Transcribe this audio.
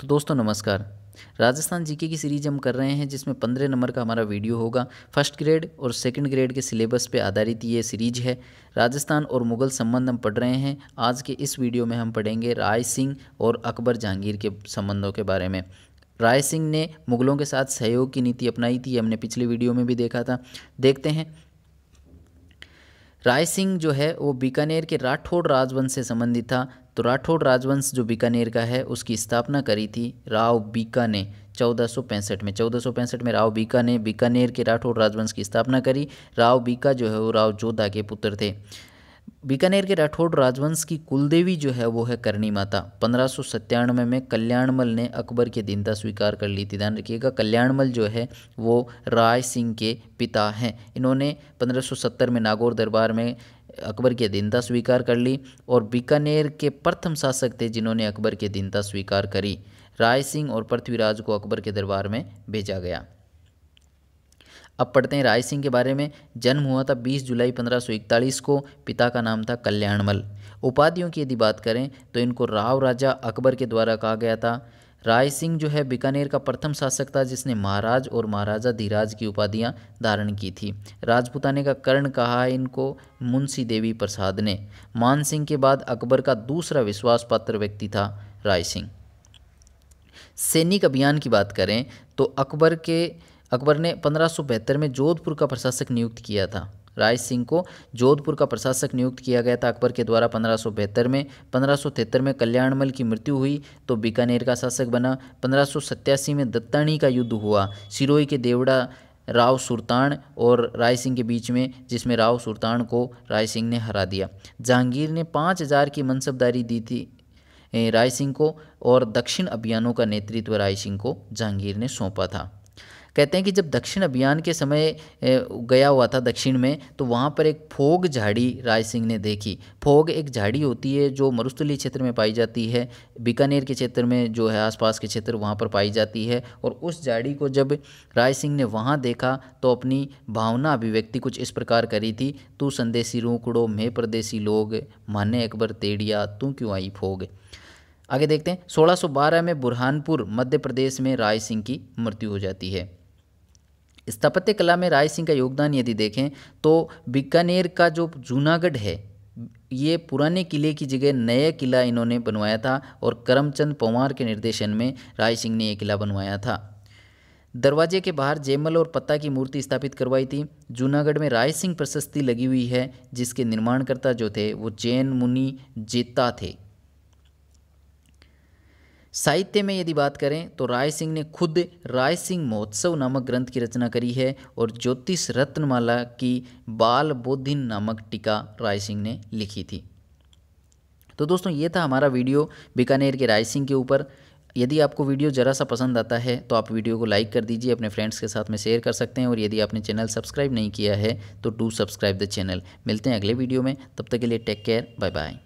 तो दोस्तों नमस्कार राजस्थान जीके की सीरीज हम कर रहे हैं जिसमें पंद्रह नंबर का हमारा वीडियो होगा फर्स्ट ग्रेड और सेकंड ग्रेड के सिलेबस पे आधारित ये सीरीज है राजस्थान और मुगल संबंध हम पढ़ रहे हैं आज के इस वीडियो में हम पढ़ेंगे राय सिंह और अकबर जहांगीर के संबंधों के बारे में राय सिंह ने मुगलों के साथ सहयोग की नीति अपनाई थी हमने पिछले वीडियो में भी देखा था देखते हैं राय सिंह जो है वो बीकानेर के राठौड़ राजवंश से संबंधित था तो राठौड़ राजवंश जो बीकानेर का है उसकी स्थापना करी थी राव बीका ने चौदह में चौदह में राव बीका ने बीकानेर के राठौड़ राजवंश की स्थापना करी राव बीका जो है वो राव जोधा के पुत्र थे बीकानेर के राठौड़ राजवंश की कुलदेवी जो है वो है करणी माता पंद्रह में, में कल्याणमल ने अकबर की दीनता स्वीकार कर ली थी ध्यान रखिएगा कल्याणमल जो है वो राय सिंह के पिता हैं इन्होंने 1570 में नागौर दरबार में अकबर की अधीनता स्वीकार कर ली और बीकानेर के प्रथम शासक थे जिन्होंने अकबर की अधीनता स्वीकार करी राय सिंह और पृथ्वीराज को अकबर के दरबार में भेजा गया अब पढ़ते हैं राय सिंह के बारे में जन्म हुआ था 20 जुलाई 1541 को पिता का नाम था कल्याणमल उपाधियों की यदि बात करें तो इनको राव राजा अकबर के द्वारा कहा गया था राय सिंह जो है बीकानेर का प्रथम शासक था जिसने महाराज और महाराजा धीराज की उपाधियां धारण की थी राजपुताने का कर्ण कहा है इनको मुंशी देवी प्रसाद ने मान सिंह के बाद अकबर का दूसरा विश्वास पात्र व्यक्ति था राय सिंह सैनिक अभियान की बात करें तो अकबर के अकबर ने पंद्रह में जोधपुर का प्रशासक नियुक्त किया था राय सिंह को जोधपुर का प्रशासक नियुक्त किया गया था अकबर के द्वारा पंद्रह में पंद्रह में कल्याणमल की मृत्यु हुई तो बीकानेर का शासक बना पंद्रह में दत्तानी का युद्ध हुआ सिरोही के देवड़ा राव सुल्तान और राय सिंह के बीच में जिसमें राव सुल्तान को राय सिंह ने हरा दिया जहांगीर ने पाँच हज़ार की मनसबदारी दी थी राय सिंह को और दक्षिण अभियानों का नेतृत्व राय सिंह को जहांगीर ने सौंपा था कहते हैं कि जब दक्षिण अभियान के समय गया हुआ था दक्षिण में तो वहाँ पर एक फोग झाड़ी राय सिंह ने देखी फोग एक झाड़ी होती है जो मरुस्थली क्षेत्र में पाई जाती है बीकानेर के क्षेत्र में जो है आसपास के क्षेत्र वहाँ पर पाई जाती है और उस झाड़ी को जब राय सिंह ने वहाँ देखा तो अपनी भावना अभिव्यक्ति कुछ इस प्रकार करी थी तू संदेशी रूकड़ो मैं परदेसी लोग माने अकबर तेड़िया तू क्यों आई फोग आगे देखते हैं 1612 में बुरहानपुर मध्य प्रदेश में राय सिंह की मृत्यु हो जाती है स्थापत्य कला में राय सिंह का योगदान यदि देखें तो बीकानेर का जो जूनागढ़ है ये पुराने किले की जगह नया किला इन्होंने बनवाया था और करमचंद पंवार के निर्देशन में राय सिंह ने ये किला बनवाया था दरवाजे के बाहर जयमल और पत्ता की मूर्ति स्थापित करवाई थी जूनागढ़ में राय सिंह प्रशस्ति लगी हुई है जिसके निर्माणकर्ता जो थे वो जैन मुनि जेता थे साहित्य में यदि बात करें तो राय सिंह ने खुद राय सिंह महोत्सव नामक ग्रंथ की रचना करी है और ज्योतिष रत्नमाला की बाल बोधिन नामक टीका राय सिंह ने लिखी थी तो दोस्तों ये था हमारा वीडियो बीकानेर के राय सिंह के ऊपर यदि आपको वीडियो ज़रा सा पसंद आता है तो आप वीडियो को लाइक कर दीजिए अपने फ्रेंड्स के साथ में शेयर कर सकते हैं और यदि आपने चैनल सब्सक्राइब नहीं किया है तो डू सब्सक्राइब द चैनल मिलते हैं अगले वीडियो में तब तक के लिए टेक केयर बाय बाय